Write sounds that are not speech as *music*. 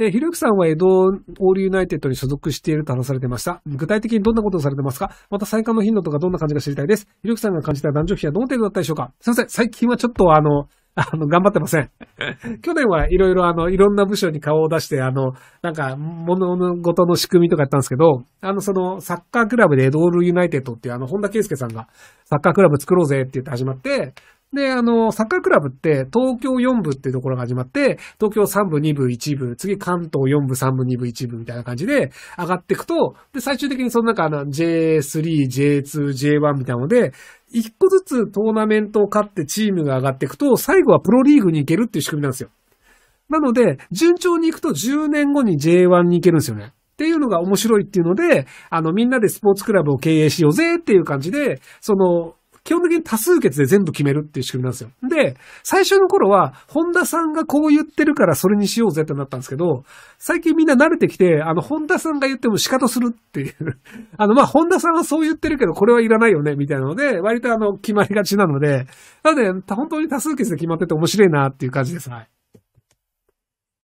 えひろゆきさんは江戸オールユナイテッドに所属していると話されていました。具体的にどんなことをされてますかまた再開の頻度とかどんな感じが知りたいです。ひろゆきさんが感じた男女比はどの程度だったでしょうかすいません。最近はちょっとあの、あの、頑張ってません。*laughs* 去年はいろいろあの、いろんな部署に顔を出して、あの、なんか、物事の仕組みとかやったんですけど、あの、その、サッカークラブでエドールユナイテッドっていう、あの、本田圭介さんが、サッカークラブ作ろうぜって言って始まって、で、あの、サッカークラブって、東京4部っていうところが始まって、東京3部、2部、1部、次関東4部、3部、2部、1部みたいな感じで上がっていくと、で、最終的にその中、あの、J3、J2、J1 みたいなので、一個ずつトーナメントを勝ってチームが上がっていくと、最後はプロリーグに行けるっていう仕組みなんですよ。なので、順調に行くと10年後に J1 に行けるんですよね。っていうのが面白いっていうので、あの、みんなでスポーツクラブを経営しようぜっていう感じで、その、基本的に多数決で全部決めるっていう仕組みなんですよ。で、最初の頃は、本田さんがこう言ってるからそれにしようぜってなったんですけど、最近みんな慣れてきて、あの、本田さんが言っても仕方するっていう *laughs* あの、ま本田さんはそう言ってるけど、これはいらないよね、みたいなので、割とあの、決まりがちなので、なので、本当に多数決で決まってて面白いなっていう感じです。はい。